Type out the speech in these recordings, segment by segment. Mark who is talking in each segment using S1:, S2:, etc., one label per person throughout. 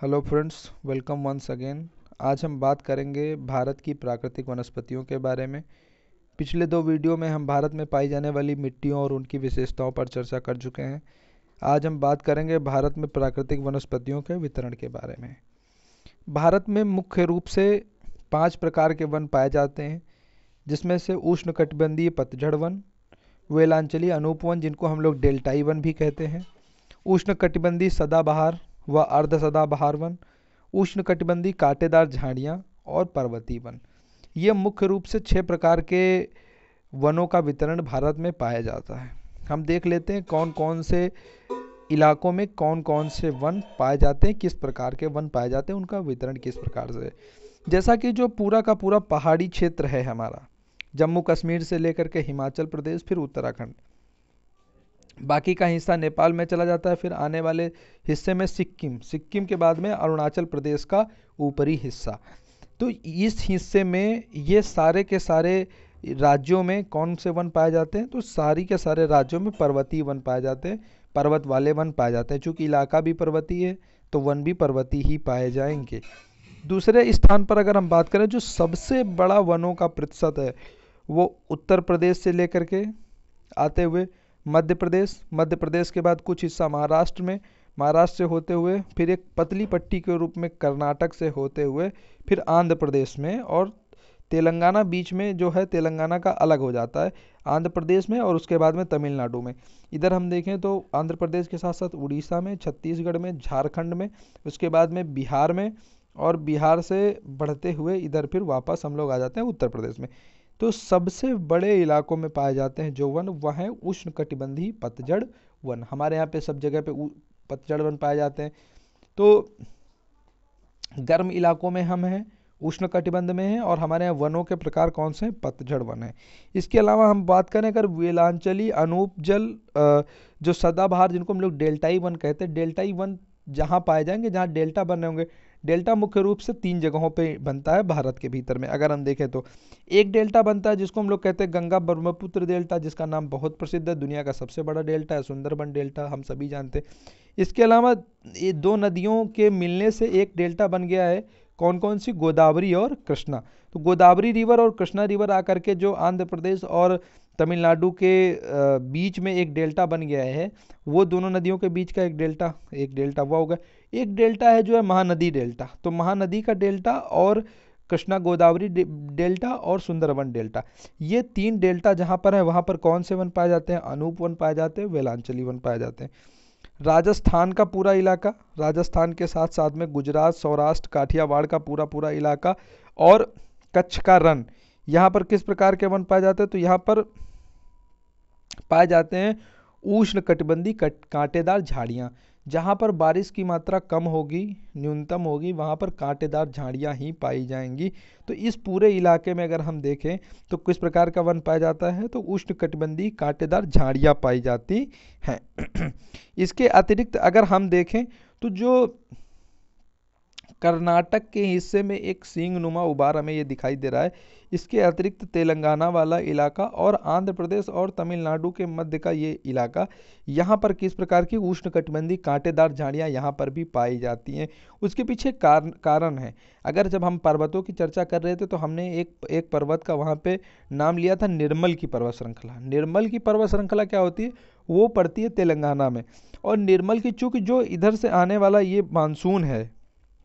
S1: hello friends welcome once again आज हम बात करेंगे भारत की प्राकृतिक वनस्पतियों के बारे में पिछले दो वीडियो में हम भारत में पाई जाने वाली मिट्टियों और उनकी विशेषताओं पर चर्चा कर चुके हैं आज हम बात करेंगे भारत में प्राकृतिक वनस्पतियों के वितरण के बारे में भारत में मुख्य रूप से पाँच प्रकार के वन पाए जाते हैं जिसमें से कटिबंधीय पतझड़ वन वेलांचली अनूप वन जिनको हम लोग डेल्टाई वन भी कहते हैं उष्ण कटिबंधी सदाबहार व अर्ध सदाबहार वन कटिबंधी कांटेदार झाड़ियाँ और पर्वतीय वन ये मुख्य रूप से छः प्रकार के वनों का वितरण भारत में पाया जाता है हम देख लेते हैं कौन कौन से इलाकों में कौन कौन से वन पाए जाते हैं किस प्रकार के वन पाए जाते हैं उनका वितरण किस प्रकार से जैसा कि जो पूरा का पूरा पहाड़ी क्षेत्र है हमारा जम्मू कश्मीर से लेकर के हिमाचल प्रदेश फिर उत्तराखंड बाकी का हिस्सा नेपाल में चला जाता है फिर आने वाले हिस्से में सिक्किम सिक्किम के बाद में अरुणाचल प्रदेश का ऊपरी हिस्सा तो इस हिस्से में ये सारे के सारे राज्यों में कौन से वन पाए जाते हैं तो सारी के सारे राज्यों में पर्वतीय वन पाए जाते हैं पर्वत वाले वन पाए जाते हैं चूँकि इलाका भी पर्वतीय है तो वन भी पर्वतीय ही पाए जाएंगे दूसरे स्थान पर अगर हम बात करें जो सबसे बड़ा वनों का प्रतिशत है वो उत्तर प्रदेश से लेकर के आते हुए मध्य प्रदेश मध्य प्रदेश के बाद कुछ हिस्सा महाराष्ट्र में महाराष्ट्र से होते हुए फिर एक पतली पट्टी के रूप में कर्नाटक से होते हुए फिर आंध्र प्रदेश में और तेलंगाना बीच में जो है तेलंगाना का अलग हो जाता है आंध्र प्रदेश में और उसके बाद में तमिलनाडु में इधर हम देखें तो आंध्र प्रदेश के साथ साथ उड़ीसा में छत्तीसगढ़ में झारखंड में उसके बाद में बिहार में और बिहार से बढ़ते हुए इधर फिर वापस हम लोग आ जाते हैं उत्तर प्रदेश में तो सबसे बड़े इलाकों में पाए जाते हैं जो वन वह हैं उष्ण कटिबंधीय पतझड़ वन हमारे यहाँ पे सब जगह पे पतझड़ वन पाए जाते हैं तो गर्म इलाकों में हम हैं उष्ण कटिबंध में है और हमारे यहाँ वनों के प्रकार कौन से हैं पतझड़ वन है इसके अलावा हम बात करें अगर वेलांचली अनूपजल जो सदाबहार जिनको हम लोग डेल्टाई वन कहते हैं डेल्टाई वन जहाँ पाए जाएंगे जहाँ डेल्टा बने होंगे डेल्टा मुख्य रूप से तीन जगहों पे बनता है भारत के भीतर में अगर हम देखें तो एक डेल्टा बनता है जिसको हम लोग कहते हैं गंगा ब्रह्मपुत्र डेल्टा जिसका नाम बहुत प्रसिद्ध है दुनिया का सबसे बड़ा डेल्टा है सुंदरबन डेल्टा हम सभी जानते हैं इसके अलावा ये दो नदियों के मिलने से एक डेल्टा बन गया है कौन कौन सी गोदावरी और कृष्णा तो गोदावरी रिवर और कृष्णा रिवर आकर के जो आंध्र प्रदेश और तमिलनाडु के बीच में एक डेल्टा बन गया है वो दोनों नदियों के बीच का एक डेल्टा एक डेल्टा हुआ होगा एक डेल्टा है जो है महानदी डेल्टा तो महानदी का डेल्टा और कृष्णा गोदावरी डेल्टा और सुंदरवन डेल्टा ये तीन डेल्टा जहाँ पर है वहाँ पर कौन से वन पाए जाते हैं अनूप वन पाए जाते हैं वेलांचली वन पाए जाते हैं राजस्थान का पूरा इलाका राजस्थान के साथ साथ में गुजरात सौराष्ट्र काठियावाड़ का पूरा पूरा इलाका और कच्छ का रन यहाँ पर किस प्रकार के वन पाए जाते हैं तो यहाँ पर पाए जाते हैं उष्ण कटिबंधी कट कांटेदार झाड़ियाँ जहाँ पर बारिश की मात्रा कम होगी न्यूनतम होगी वहाँ पर कांटेदार झाड़ियाँ ही पाई जाएंगी तो इस पूरे इलाके में अगर हम देखें तो किस प्रकार का वन पाया जाता है तो उष्ण कटिबंधी कांटेदार झाड़ियाँ पाई जाती हैं इसके अतिरिक्त अगर हम देखें तो जो कर्नाटक के हिस्से में एक सींग नुमा उबार हमें ये दिखाई दे रहा है इसके अतिरिक्त तेलंगाना वाला इलाका और आंध्र प्रदेश और तमिलनाडु के मध्य का ये इलाका यहाँ पर किस प्रकार की कटिबंधी कांटेदार झाड़ियाँ यहाँ पर भी पाई जाती हैं उसके पीछे कारण कारण है अगर जब हम पर्वतों की चर्चा कर रहे थे तो हमने एक एक पर्वत का वहाँ पे नाम लिया था निर्मल की पर्वत श्रृंखला निर्मल की पर्वत श्रृंखला क्या होती है वो पड़ती है तेलंगाना में और निर्मल की चूँकि जो इधर से आने वाला ये मानसून है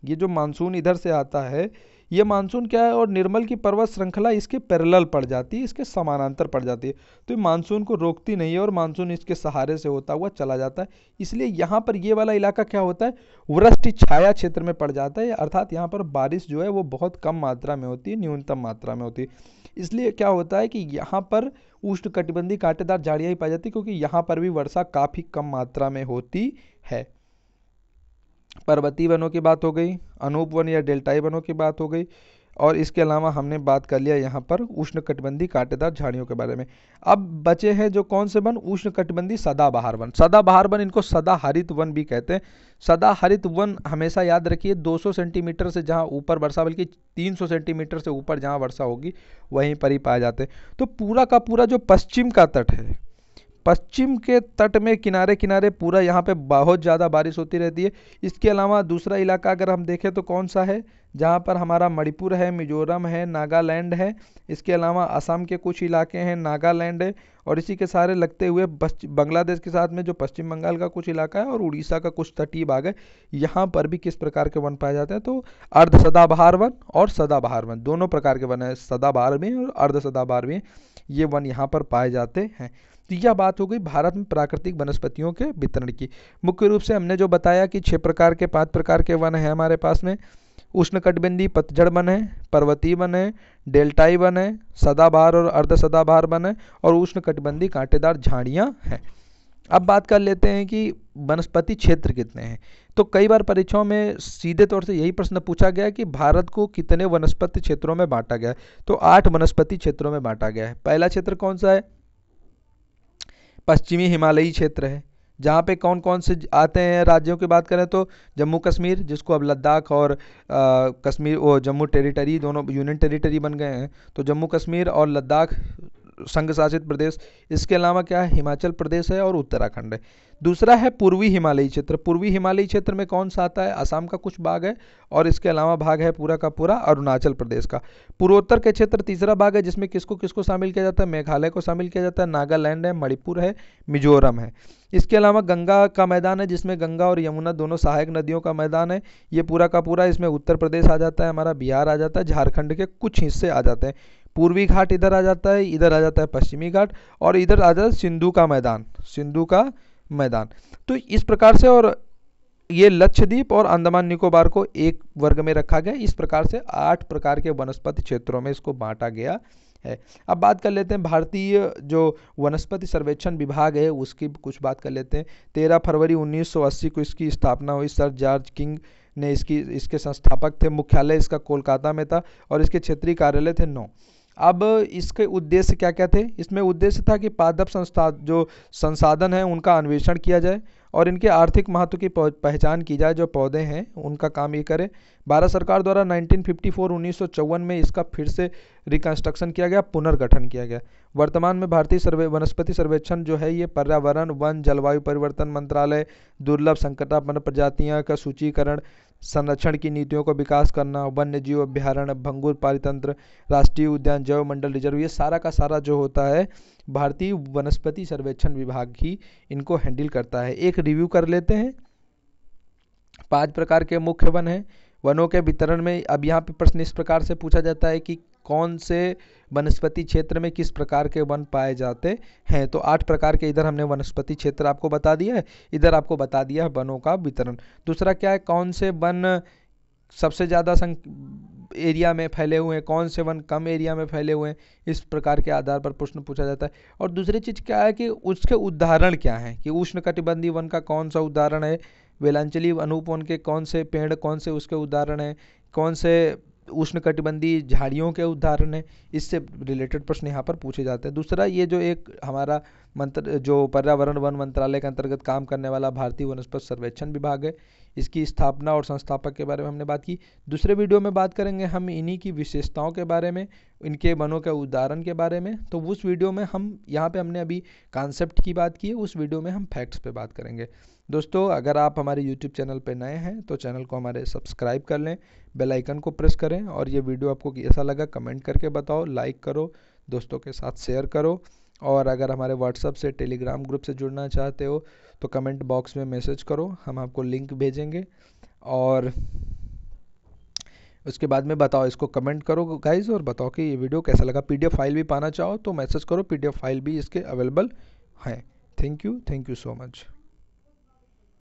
S1: ये जो मानसून इधर से आता है ये मानसून क्या है और निर्मल की पर्वत श्रृंखला इसके पैरेलल पड़ जाती है इसके समानांतर पड़ जाती है तो ये मानसून को रोकती नहीं है और मानसून इसके सहारे से होता हुआ चला जाता है इसलिए यहाँ पर ये वाला इलाका क्या होता है वृष्टि छाया क्षेत्र में पड़ जाता है अर्थात यहाँ पर बारिश जो है वो बहुत कम मात्रा में होती है न्यूनतम मात्रा में होती है इसलिए क्या होता है कि यहाँ पर उष्ण कटिबंधी कांटेदार झाड़ियाँ ही पाई जाती क्योंकि यहाँ पर भी वर्षा काफ़ी कम मात्रा में होती है पर्वतीय वनों की बात हो गई अनूप वन या डेल्टाई वनों की बात हो गई और इसके अलावा हमने बात कर लिया यहाँ पर उष्णकटिबंधी कांटेदार झाड़ियों के बारे में अब बचे हैं जो कौन से वन उष्णकटिबंधी सदाबहार वन सदाबहार वन इनको सदा हरित वन भी कहते हैं सदा हरित वन हमेशा याद रखिए 200 सेंटीमीटर से जहाँ ऊपर वर्षा बल्कि 300 सेंटीमीटर से ऊपर जहाँ वर्षा होगी वहीं पर ही पाए जाते हैं तो पूरा का पूरा जो पश्चिम का तट है पश्चिम के तट में किनारे किनारे पूरा यहाँ पे बहुत ज़्यादा बारिश होती रहती है इसके अलावा दूसरा इलाका अगर हम देखें तो कौन सा है जहाँ पर हमारा मणिपुर है मिजोरम है नागालैंड है इसके अलावा असम के कुछ इलाके हैं नागालैंड है और इसी के सारे लगते हुए बांग्लादेश के साथ में जो पश्चिम बंगाल का कुछ इलाका है और उड़ीसा का कुछ तटीय भाग है यहाँ पर भी किस प्रकार के वन पाए जाते हैं तो अर्ध सदाबहार वन और सदाबहार वन दोनों प्रकार के वन हैं सदाबहार भी और अर्ध सदाबहार भी ये वन यहाँ पर पाए जाते हैं तो यह बात हो गई भारत में प्राकृतिक वनस्पतियों के वितरण की मुख्य रूप से हमने जो बताया कि छः प्रकार के पाँच प्रकार के वन हैं हमारे पास में उष्णकटबंधी पतझड़ वन है पर्वतीय वन है डेल्टाई वन है सदाबहार और अर्ध सदाबहार वन है और उष्णकटबंधी कांटेदार झाड़ियाँ हैं अब बात कर लेते हैं कि वनस्पति क्षेत्र कितने हैं तो कई बार परीक्षाओं में सीधे तौर से यही प्रश्न पूछा गया कि भारत को कितने वनस्पति क्षेत्रों में बांटा गया है तो आठ वनस्पति क्षेत्रों में बांटा गया है पहला क्षेत्र कौन सा है पश्चिमी हिमालयी क्षेत्र है जहाँ पे कौन कौन से आते हैं राज्यों की बात करें तो जम्मू कश्मीर जिसको अब लद्दाख और कश्मीर वो जम्मू टेरिटरी दोनों यूनियन टेरिटरी बन गए हैं तो जम्मू कश्मीर और लद्दाख संघ शासित प्रदेश इसके अलावा क्या है हिमाचल प्रदेश है और उत्तराखंड है दूसरा है पूर्वी हिमालयी क्षेत्र पूर्वी हिमालयी क्षेत्र में कौन सा आता है असम का कुछ भाग है और इसके अलावा भाग है पूरा का पूरा अरुणाचल प्रदेश का पूर्वोत्तर के क्षेत्र तीसरा भाग है जिसमें किसको किसको शामिल किया जाता है मेघालय को शामिल किया जाता है नागालैंड है मणिपुर है मिजोरम है इसके अलावा गंगा का मैदान है जिसमें गंगा और यमुना दोनों सहायक नदियों का मैदान है ये पूरा का पूरा इसमें उत्तर प्रदेश आ जाता है हमारा बिहार आ जाता है झारखंड के कुछ हिस्से आ जाते हैं पूर्वी घाट इधर आ जाता है इधर आ जाता है पश्चिमी घाट और इधर आ जाता है सिंधु का मैदान सिंधु का मैदान तो इस प्रकार से और ये लक्षद्वीप और अंडमान निकोबार को एक वर्ग में रखा गया इस प्रकार से आठ प्रकार के वनस्पति क्षेत्रों में इसको बांटा गया है अब बात कर लेते हैं भारतीय जो वनस्पति सर्वेक्षण विभाग है उसकी कुछ बात कर लेते हैं तेरह फरवरी 1980 को इसकी स्थापना हुई सर जॉर्ज किंग ने इसकी इसके संस्थापक थे मुख्यालय इसका कोलकाता में था और इसके क्षेत्रीय कार्यालय थे नौ अब इसके उद्देश्य क्या क्या थे इसमें उद्देश्य था कि पादप संस्था जो संसाधन हैं उनका अन्वेषण किया जाए और इनके आर्थिक महत्व की पहचान की जाए जो पौधे हैं उनका काम ये करें भारत सरकार द्वारा 1954 1954 में इसका फिर से रिकन्स्ट्रक्शन किया गया पुनर्गठन किया गया वर्तमान में भारतीय सर्वे वनस्पति सर्वेक्षण जो है ये पर्यावरण वन जलवायु परिवर्तन मंत्रालय दुर्लभ संकटापन्न प्रजातियाँ का सूचीकरण संरक्षण की नीतियों का विकास करना वन्य जीव अभ्यारण्य भंगुर पारितंत्र राष्ट्रीय उद्यान जैव मंडल रिजर्व ये सारा का सारा जो होता है भारतीय वनस्पति सर्वेक्षण विभाग ही इनको हैंडल करता है एक रिव्यू कर लेते हैं पांच प्रकार के मुख्य वन हैं वनों के वितरण में अब यहाँ पे प्रश्न इस प्रकार से पूछा जाता है कि कौन से वनस्पति क्षेत्र में किस प्रकार के वन पाए जाते हैं तो आठ प्रकार के इधर हमने वनस्पति क्षेत्र आपको बता दिया है इधर आपको बता दिया है वनों का वितरण दूसरा क्या है कौन से वन सबसे ज़्यादा एरिया में फैले हुए हैं कौन से वन कम एरिया में फैले हुए हैं इस प्रकार के आधार पर प्रश्न पूछा जाता है और दूसरी चीज़ क्या है कि उसके उदाहरण क्या हैं कि कटिबंधी वन का कौन सा उदाहरण है वेलांचली अनूप वन के कौन से पेड़ कौन से उसके उदाहरण हैं कौन से उष्णकटिबंधीय झाड़ियों के उदाहरण हैं इससे रिलेटेड प्रश्न यहाँ पर पूछे जाते हैं दूसरा ये जो एक हमारा मंत्र जो पर्यावरण वन मंत्रालय के अंतर्गत काम करने वाला भारतीय वनस्पत सर्वेक्षण विभाग है इसकी स्थापना और संस्थापक के बारे में हमने बात की दूसरे वीडियो में बात करेंगे हम इन्हीं की विशेषताओं के बारे में इनके वनों के उदाहरण के बारे में तो उस वीडियो में हम यहाँ पर हमने अभी कॉन्सेप्ट की बात की है उस वीडियो में हम फैक्ट्स पर बात करेंगे दोस्तों अगर आप हमारे YouTube चैनल पर नए हैं तो चैनल को हमारे सब्सक्राइब कर लें बेल आइकन को प्रेस करें और ये वीडियो आपको कैसा लगा कमेंट करके बताओ लाइक करो दोस्तों के साथ शेयर करो और अगर हमारे व्हाट्सअप से टेलीग्राम ग्रुप से जुड़ना चाहते हो तो कमेंट बॉक्स में मैसेज करो हम आपको लिंक भेजेंगे और उसके बाद में बताओ इसको कमेंट करो गाइज और बताओ कि ये वीडियो कैसा लगा पी फाइल भी पाना चाहो तो मैसेज करो पी फाइल भी इसके अवेलेबल हैं thank you thank you so much